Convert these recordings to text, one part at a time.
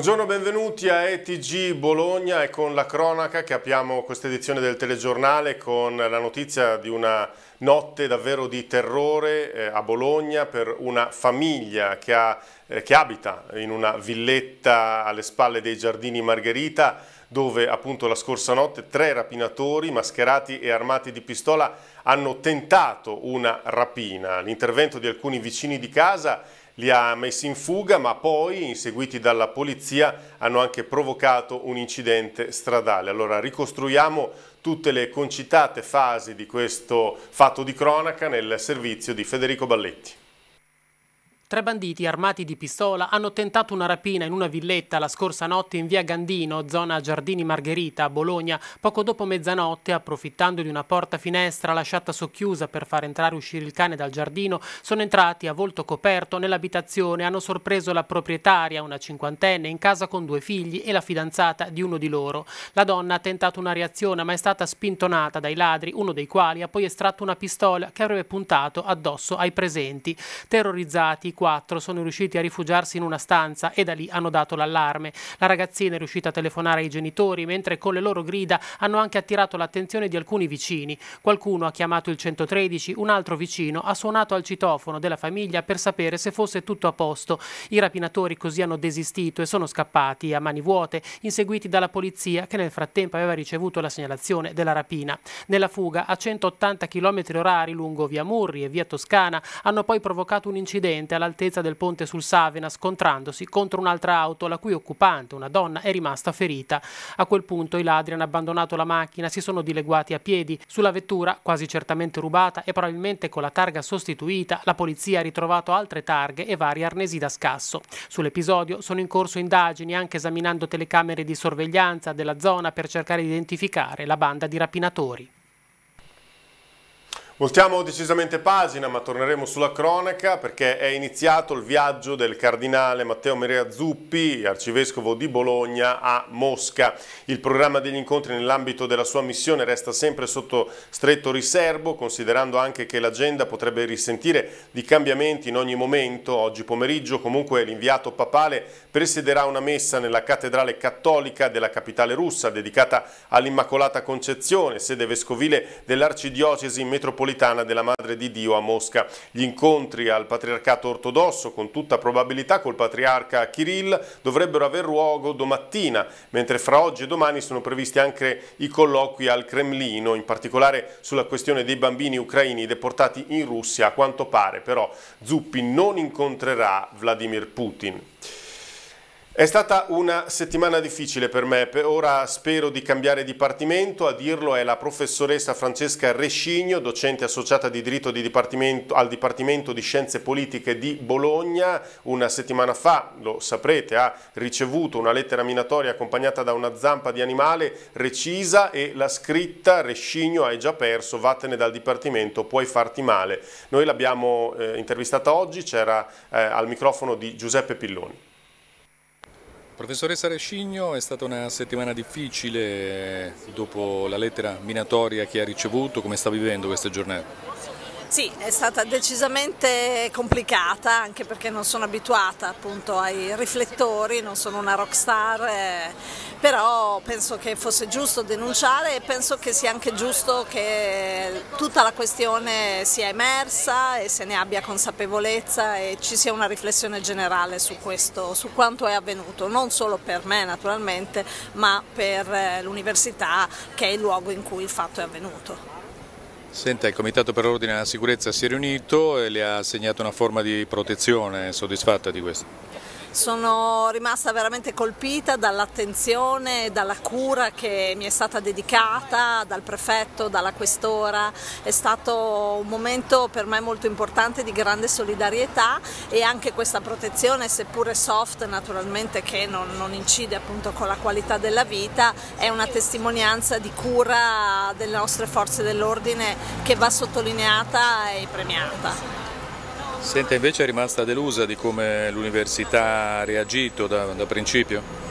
Buongiorno, benvenuti a ETG Bologna e con la cronaca che apriamo questa edizione del telegiornale con la notizia di una notte davvero di terrore eh, a Bologna per una famiglia che, ha, eh, che abita in una villetta alle spalle dei giardini Margherita dove appunto la scorsa notte tre rapinatori mascherati e armati di pistola hanno tentato una rapina. L'intervento di alcuni vicini di casa li ha messi in fuga ma poi, inseguiti dalla polizia, hanno anche provocato un incidente stradale. Allora ricostruiamo tutte le concitate fasi di questo fatto di cronaca nel servizio di Federico Balletti. Tre banditi armati di pistola hanno tentato una rapina in una villetta la scorsa notte in via Gandino, zona Giardini Margherita, a Bologna, poco dopo mezzanotte, approfittando di una porta finestra lasciata socchiusa per far entrare e uscire il cane dal giardino, sono entrati a volto coperto nell'abitazione, hanno sorpreso la proprietaria, una cinquantenne, in casa con due figli e la fidanzata di uno di loro. La donna ha tentato una reazione ma è stata spintonata dai ladri, uno dei quali ha poi estratto una pistola che avrebbe puntato addosso ai presenti. Terrorizzati, quattro sono riusciti a rifugiarsi in una stanza e da lì hanno dato l'allarme. La ragazzina è riuscita a telefonare ai genitori, mentre con le loro grida hanno anche attirato l'attenzione di alcuni vicini. Qualcuno ha chiamato il 113, un altro vicino ha suonato al citofono della famiglia per sapere se fosse tutto a posto. I rapinatori così hanno desistito e sono scappati a mani vuote, inseguiti dalla polizia che nel frattempo aveva ricevuto la segnalazione della rapina. Nella fuga a 180 km orari lungo via Murri e via Toscana hanno poi provocato un incidente alla all'altezza del ponte sul Savena scontrandosi contro un'altra auto la cui occupante, una donna, è rimasta ferita. A quel punto i ladri hanno abbandonato la macchina, si sono dileguati a piedi. Sulla vettura, quasi certamente rubata e probabilmente con la targa sostituita, la polizia ha ritrovato altre targhe e vari arnesi da scasso. Sull'episodio sono in corso indagini anche esaminando telecamere di sorveglianza della zona per cercare di identificare la banda di rapinatori. Voltiamo decisamente pagina, ma torneremo sulla cronaca perché è iniziato il viaggio del cardinale Matteo Merea Zuppi, arcivescovo di Bologna, a Mosca. Il programma degli incontri nell'ambito della sua missione resta sempre sotto stretto riservo, considerando anche che l'agenda potrebbe risentire di cambiamenti in ogni momento. Oggi pomeriggio comunque l'inviato papale presiederà una messa nella cattedrale cattolica della capitale russa dedicata all'Immacolata Concezione, sede vescovile dell'arcidiocesi metropolitana metropolitana della Madre di Dio a Mosca. Gli incontri al Patriarcato ortodosso, con tutta probabilità col Patriarca Kirill, dovrebbero aver luogo domattina, mentre fra oggi e domani sono previsti anche i colloqui al Cremlino, in particolare sulla questione dei bambini ucraini deportati in Russia. A quanto pare però Zuppi non incontrerà Vladimir Putin. È stata una settimana difficile per me, ora spero di cambiare dipartimento, a dirlo è la professoressa Francesca Rescigno, docente associata di diritto di dipartimento, al Dipartimento di Scienze Politiche di Bologna. Una settimana fa, lo saprete, ha ricevuto una lettera minatoria accompagnata da una zampa di animale recisa e la scritta Rescigno hai già perso, vattene dal dipartimento, puoi farti male. Noi l'abbiamo eh, intervistata oggi, c'era eh, al microfono di Giuseppe Pilloni. Professoressa Rescigno, è stata una settimana difficile eh, dopo la lettera minatoria che ha ricevuto, come sta vivendo questa giornata? Sì, è stata decisamente complicata anche perché non sono abituata appunto ai riflettori, non sono una rockstar, eh, però penso che fosse giusto denunciare e penso che sia anche giusto che tutta la questione sia emersa e se ne abbia consapevolezza e ci sia una riflessione generale su questo, su quanto è avvenuto, non solo per me naturalmente, ma per eh, l'università che è il luogo in cui il fatto è avvenuto. Senta, il Comitato per l'Ordine e la Sicurezza si è riunito e le ha assegnato una forma di protezione, è soddisfatta di questo? Sono rimasta veramente colpita dall'attenzione, e dalla cura che mi è stata dedicata dal prefetto, dalla questora. È stato un momento per me molto importante di grande solidarietà e anche questa protezione, seppure soft naturalmente che non, non incide appunto con la qualità della vita, è una testimonianza di cura delle nostre forze dell'ordine che va sottolineata e premiata. Senta invece è rimasta delusa di come l'università ha reagito da, da principio?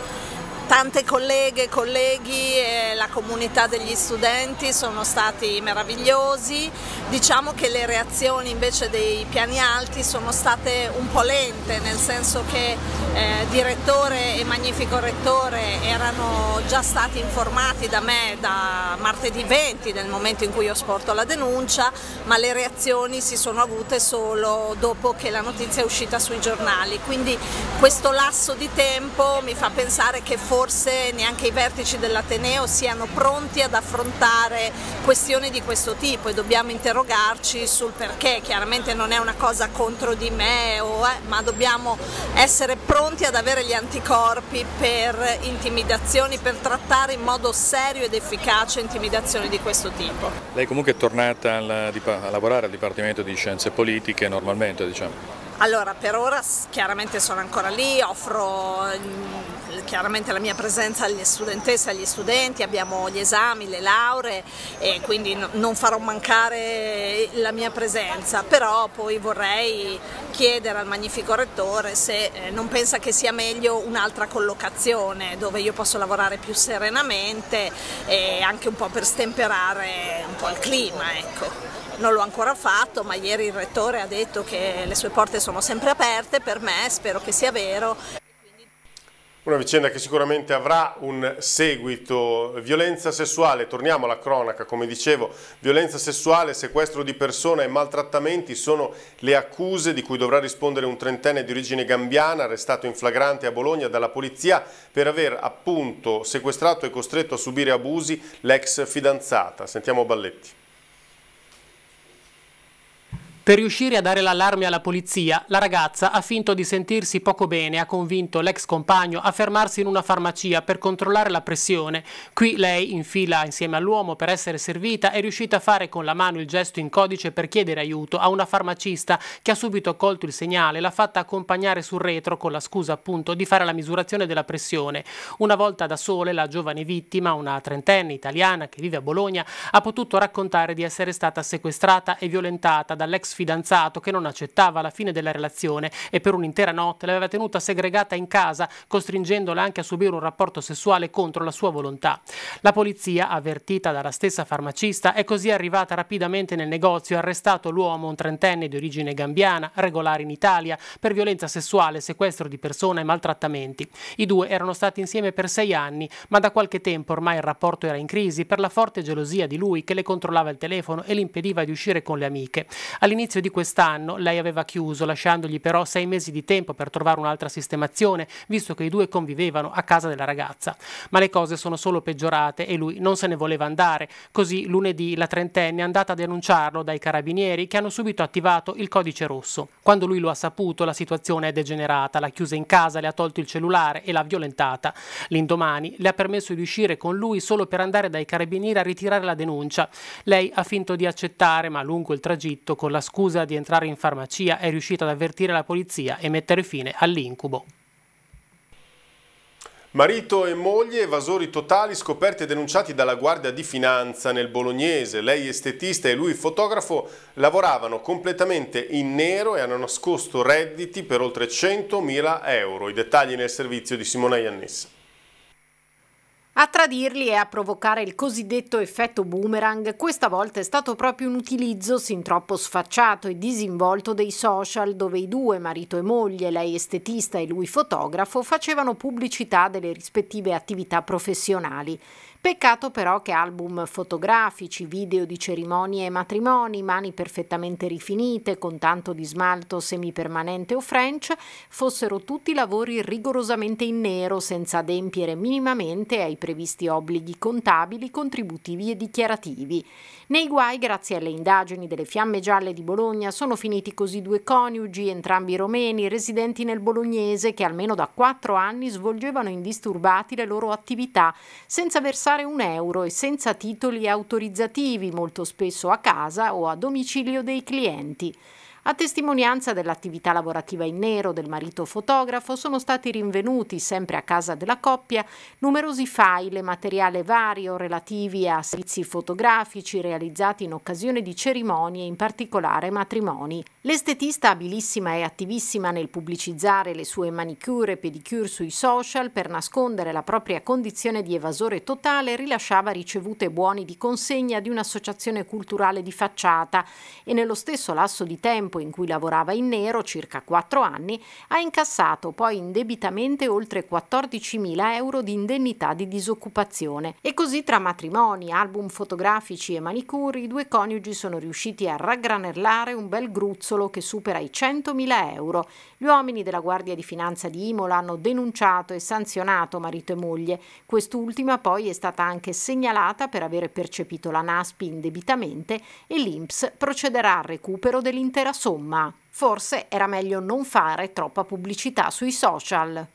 tante colleghe, colleghi e la comunità degli studenti sono stati meravigliosi, diciamo che le reazioni invece dei piani alti sono state un po' lente, nel senso che eh, direttore e magnifico rettore erano già stati informati da me da martedì 20 nel momento in cui io sporto la denuncia, ma le reazioni si sono avute solo dopo che la notizia è uscita sui giornali, quindi questo lasso di tempo mi fa pensare che forse forse neanche i vertici dell'Ateneo siano pronti ad affrontare questioni di questo tipo e dobbiamo interrogarci sul perché, chiaramente non è una cosa contro di me, o, eh, ma dobbiamo essere pronti ad avere gli anticorpi per intimidazioni, per trattare in modo serio ed efficace intimidazioni di questo tipo. Lei comunque è tornata a lavorare al Dipartimento di Scienze Politiche normalmente, diciamo? Allora, per ora chiaramente sono ancora lì, offro mm, chiaramente la mia presenza alle studentesse e agli studenti, abbiamo gli esami, le lauree e quindi non farò mancare la mia presenza, però poi vorrei chiedere al magnifico rettore se eh, non pensa che sia meglio un'altra collocazione dove io posso lavorare più serenamente e anche un po' per stemperare un po' il clima. Ecco non l'ho ancora fatto, ma ieri il rettore ha detto che le sue porte sono sempre aperte per me, spero che sia vero. Una vicenda che sicuramente avrà un seguito. Violenza sessuale, torniamo alla cronaca, come dicevo, violenza sessuale, sequestro di persona e maltrattamenti sono le accuse di cui dovrà rispondere un trentenne di origine gambiana arrestato in flagrante a Bologna dalla polizia per aver appunto sequestrato e costretto a subire abusi l'ex fidanzata. Sentiamo Balletti. Per riuscire a dare l'allarme alla polizia, la ragazza ha finto di sentirsi poco bene e ha convinto l'ex compagno a fermarsi in una farmacia per controllare la pressione. Qui lei, in fila insieme all'uomo per essere servita, è riuscita a fare con la mano il gesto in codice per chiedere aiuto a una farmacista che ha subito colto il segnale e l'ha fatta accompagnare sul retro con la scusa appunto di fare la misurazione della pressione. Una volta da sole la giovane vittima, una trentenne italiana che vive a Bologna, ha potuto raccontare di essere stata sequestrata e violentata dall'ex fidanzato che non accettava la fine della relazione e per un'intera notte l'aveva tenuta segregata in casa, costringendola anche a subire un rapporto sessuale contro la sua volontà. La polizia, avvertita dalla stessa farmacista, è così arrivata rapidamente nel negozio e ha arrestato l'uomo, un trentenne di origine gambiana, regolare in Italia, per violenza sessuale, sequestro di persona e maltrattamenti. I due erano stati insieme per sei anni, ma da qualche tempo ormai il rapporto era in crisi per la forte gelosia di lui che le controllava il telefono e le impediva di uscire con le amiche. All'inizio all'inizio di quest'anno lei aveva chiuso, lasciandogli però sei mesi di tempo per trovare un'altra sistemazione, visto che i due convivevano a casa della ragazza. Ma le cose sono solo peggiorate e lui non se ne voleva andare, così lunedì la trentenne è andata a denunciarlo dai carabinieri che hanno subito attivato il codice rosso. Quando lui lo ha saputo la situazione è degenerata, l'ha chiusa in casa, le ha tolto il cellulare e l'ha violentata. L'indomani le ha permesso di uscire con lui solo per andare dai carabinieri a ritirare la denuncia. Lei ha finto di accettare, ma lungo il tragitto con la scuola scusa di entrare in farmacia è riuscito ad avvertire la polizia e mettere fine all'incubo. Marito e moglie, evasori totali, scoperti e denunciati dalla Guardia di Finanza nel Bolognese. Lei estetista e lui fotografo lavoravano completamente in nero e hanno nascosto redditi per oltre 100.000 euro. I dettagli nel servizio di Simona Iannessa. A tradirli e a provocare il cosiddetto effetto boomerang, questa volta è stato proprio un utilizzo sin troppo sfacciato e disinvolto dei social, dove i due, marito e moglie, lei estetista e lui fotografo, facevano pubblicità delle rispettive attività professionali. Peccato però che album fotografici, video di cerimonie e matrimoni, mani perfettamente rifinite, con tanto di smalto semipermanente o french, fossero tutti lavori rigorosamente in nero senza adempiere minimamente ai previsti obblighi contabili, contributivi e dichiarativi. Nei guai, grazie alle indagini delle Fiamme Gialle di Bologna, sono finiti così due coniugi, entrambi romeni, residenti nel bolognese, che almeno da quattro anni svolgevano indisturbati le loro attività, senza versare un euro e senza titoli autorizzativi, molto spesso a casa o a domicilio dei clienti. A testimonianza dell'attività lavorativa in nero del marito fotografo sono stati rinvenuti, sempre a casa della coppia, numerosi file, e materiale vario relativi a servizi fotografici realizzati in occasione di cerimonie, in particolare matrimoni. L'estetista abilissima e attivissima nel pubblicizzare le sue manicure e pedicure sui social per nascondere la propria condizione di evasore totale rilasciava ricevute buoni di consegna di un'associazione culturale di facciata e nello stesso lasso di tempo tempo in cui lavorava in nero, circa 4 anni, ha incassato poi indebitamente oltre 14.000 euro di indennità di disoccupazione. E così tra matrimoni, album fotografici e manicuri, i due coniugi sono riusciti a raggranellare un bel gruzzolo che supera i 100.000 euro. Gli uomini della Guardia di Finanza di Imola hanno denunciato e sanzionato marito e moglie. Quest'ultima poi è stata anche segnalata per avere percepito la NASPI indebitamente e l'INPS procederà al recupero dell'intera somma, forse era meglio non fare troppa pubblicità sui social.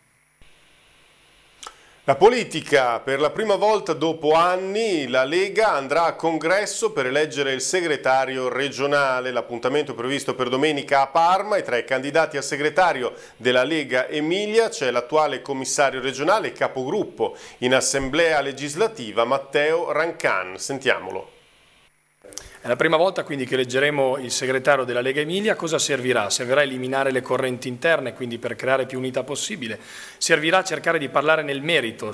La politica, per la prima volta dopo anni, la Lega andrà a congresso per eleggere il segretario regionale. L'appuntamento è previsto per domenica a Parma e tra i candidati a segretario della Lega Emilia c'è l'attuale commissario regionale e capogruppo in assemblea legislativa Matteo Rancan. Sentiamolo. È la prima volta quindi che leggeremo il segretario della Lega Emilia. Cosa servirà? Servirà eliminare le correnti interne, quindi per creare più unità possibile. Servirà cercare di parlare nel merito.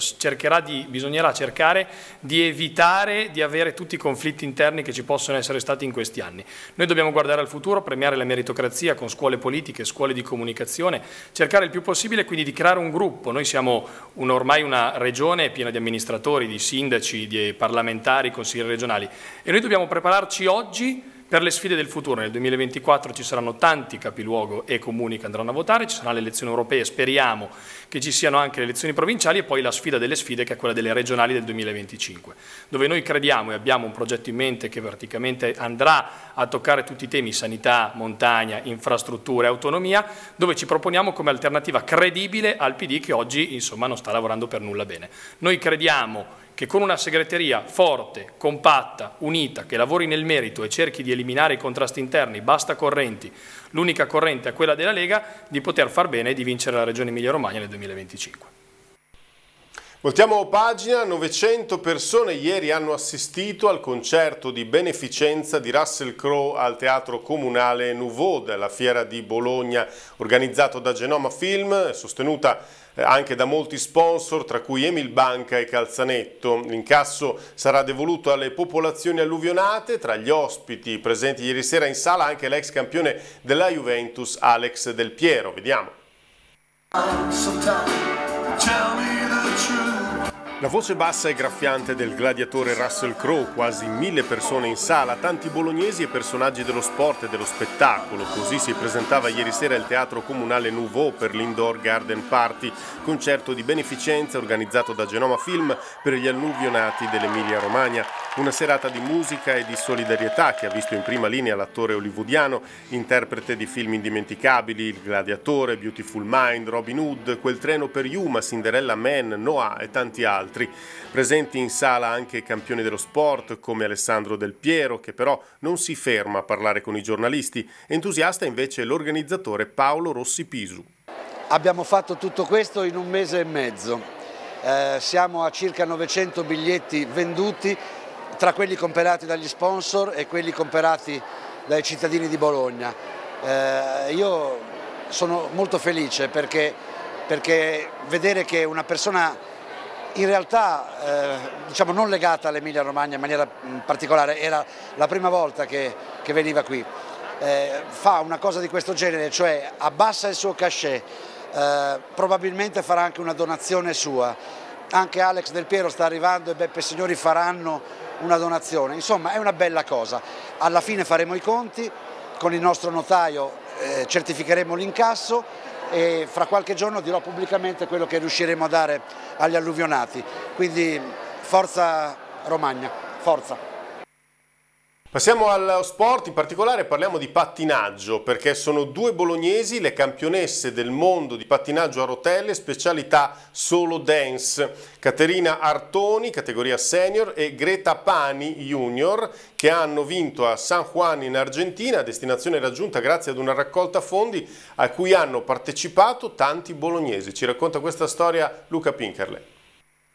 Di, bisognerà cercare di evitare di avere tutti i conflitti interni che ci possono essere stati in questi anni. Noi dobbiamo guardare al futuro, premiare la meritocrazia con scuole politiche, scuole di comunicazione, cercare il più possibile quindi di creare un gruppo. Noi siamo un, ormai una regione piena di amministratori, di sindaci, di parlamentari, consiglieri regionali e noi dobbiamo prepararci prepararci oggi per le sfide del futuro. Nel 2024 ci saranno tanti capiluogo e comuni che andranno a votare, ci saranno le elezioni europee, speriamo che ci siano anche le elezioni provinciali e poi la sfida delle sfide che è quella delle regionali del 2025, dove noi crediamo e abbiamo un progetto in mente che praticamente andrà a toccare tutti i temi sanità, montagna, infrastrutture, autonomia, dove ci proponiamo come alternativa credibile al PD che oggi insomma non sta lavorando per nulla bene. Noi crediamo che con una segreteria forte, compatta, unita, che lavori nel merito e cerchi di eliminare i contrasti interni, basta correnti, l'unica corrente è quella della Lega, di poter far bene e di vincere la Regione Emilia-Romagna nel 2025. Voltiamo pagina, 900 persone ieri hanno assistito al concerto di beneficenza di Russell Crowe al Teatro Comunale Nouveau della Fiera di Bologna organizzato da Genoma Film, sostenuta eh, anche da molti sponsor, tra cui Emil Banca e Calzanetto. L'incasso sarà devoluto alle popolazioni alluvionate, tra gli ospiti presenti ieri sera in sala anche l'ex campione della Juventus Alex Del Piero. Vediamo. La voce bassa e graffiante del gladiatore Russell Crowe, quasi mille persone in sala, tanti bolognesi e personaggi dello sport e dello spettacolo. Così si presentava ieri sera il Teatro Comunale Nouveau per l'Indoor Garden Party, concerto di beneficenza organizzato da Genoma Film per gli alluvionati dell'Emilia Romagna. Una serata di musica e di solidarietà che ha visto in prima linea l'attore hollywoodiano, interprete di film indimenticabili, Il Gladiatore, Beautiful Mind, Robin Hood, Quel treno per Yuma, Cinderella Man, Noah e tanti altri altri. Presenti in sala anche campioni dello sport come Alessandro Del Piero, che però non si ferma a parlare con i giornalisti, entusiasta invece l'organizzatore Paolo Rossi Pisu. Abbiamo fatto tutto questo in un mese e mezzo. Eh, siamo a circa 900 biglietti venduti tra quelli comperati dagli sponsor e quelli comperati dai cittadini di Bologna. Eh, io sono molto felice perché, perché vedere che una persona in realtà eh, diciamo non legata all'Emilia Romagna in maniera mm, particolare, era la prima volta che, che veniva qui. Eh, fa una cosa di questo genere, cioè abbassa il suo cachet, eh, probabilmente farà anche una donazione sua, anche Alex Del Piero sta arrivando e Beppe Signori faranno una donazione, insomma è una bella cosa, alla fine faremo i conti, con il nostro notaio eh, certificheremo l'incasso e fra qualche giorno dirò pubblicamente quello che riusciremo a dare agli alluvionati. Quindi forza Romagna, forza! Passiamo allo sport, in particolare parliamo di pattinaggio perché sono due bolognesi le campionesse del mondo di pattinaggio a rotelle specialità solo dance, Caterina Artoni categoria senior e Greta Pani junior che hanno vinto a San Juan in Argentina, destinazione raggiunta grazie ad una raccolta fondi a cui hanno partecipato tanti bolognesi. Ci racconta questa storia Luca Pinkerle.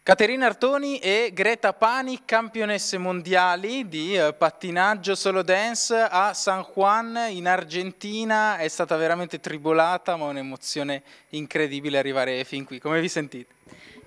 Caterina Artoni e Greta Pani, campionesse mondiali di eh, pattinaggio solo dance a San Juan in Argentina, è stata veramente tribolata ma un'emozione incredibile arrivare fin qui. Come vi sentite?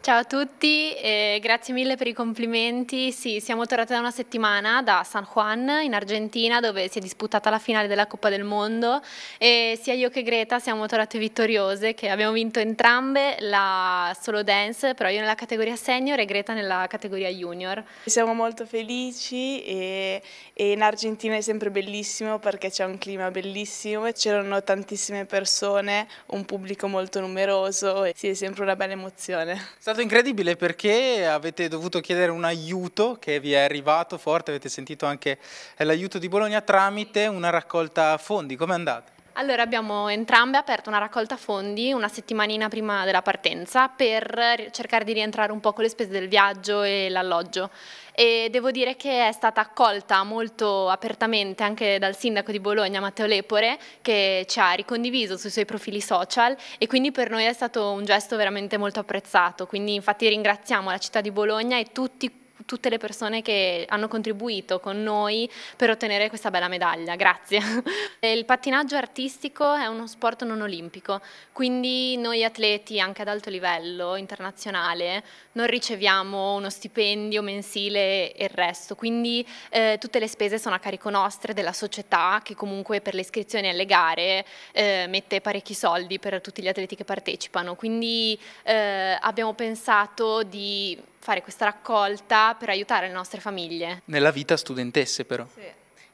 Ciao a tutti, eh, grazie mille per i complimenti. Sì, siamo tornati da una settimana da San Juan in Argentina dove si è disputata la finale della Coppa del Mondo e sia io che Greta siamo tornate vittoriose che abbiamo vinto entrambe la solo dance, però io nella categoria senior e Greta nella categoria junior. Siamo molto felici e, e in Argentina è sempre bellissimo perché c'è un clima bellissimo e c'erano tantissime persone, un pubblico molto numeroso e sì, è sempre una bella emozione stato incredibile perché avete dovuto chiedere un aiuto che vi è arrivato forte, avete sentito anche eh, l'aiuto di Bologna tramite una raccolta fondi. Come è andata? Allora abbiamo entrambe aperto una raccolta fondi una settimanina prima della partenza per cercare di rientrare un po' con le spese del viaggio e l'alloggio e devo dire che è stata accolta molto apertamente anche dal sindaco di Bologna Matteo Lepore che ci ha ricondiviso sui suoi profili social e quindi per noi è stato un gesto veramente molto apprezzato quindi infatti ringraziamo la città di Bologna e tutti quelli tutte le persone che hanno contribuito con noi per ottenere questa bella medaglia, grazie. Il pattinaggio artistico è uno sport non olimpico, quindi noi atleti anche ad alto livello internazionale non riceviamo uno stipendio mensile e il resto, quindi eh, tutte le spese sono a carico nostre, della società che comunque per le iscrizioni alle gare eh, mette parecchi soldi per tutti gli atleti che partecipano, quindi eh, abbiamo pensato di fare questa raccolta per aiutare le nostre famiglie. Nella vita studentesse però. Sì.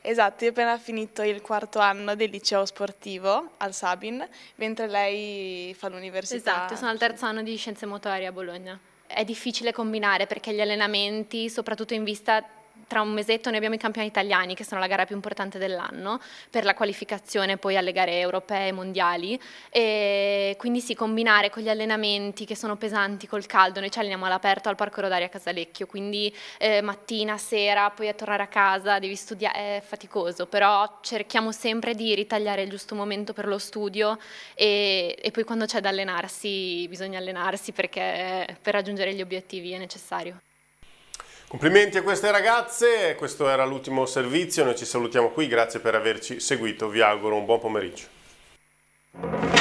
Esatto, io ho appena finito il quarto anno del liceo sportivo al Sabin, mentre lei fa l'università. Esatto, sono al terzo anno di scienze motorie a Bologna. È difficile combinare perché gli allenamenti, soprattutto in vista tra un mesetto noi abbiamo i campioni italiani, che sono la gara più importante dell'anno, per la qualificazione poi alle gare europee e mondiali. E quindi sì, combinare con gli allenamenti che sono pesanti col caldo, noi ci alleniamo all'aperto al Parco a Casalecchio, quindi eh, mattina, sera, poi a tornare a casa, devi studiare, è faticoso, però cerchiamo sempre di ritagliare il giusto momento per lo studio e, e poi quando c'è da allenarsi bisogna allenarsi perché per raggiungere gli obiettivi è necessario. Complimenti a queste ragazze, questo era l'ultimo servizio, noi ci salutiamo qui, grazie per averci seguito, vi auguro un buon pomeriggio.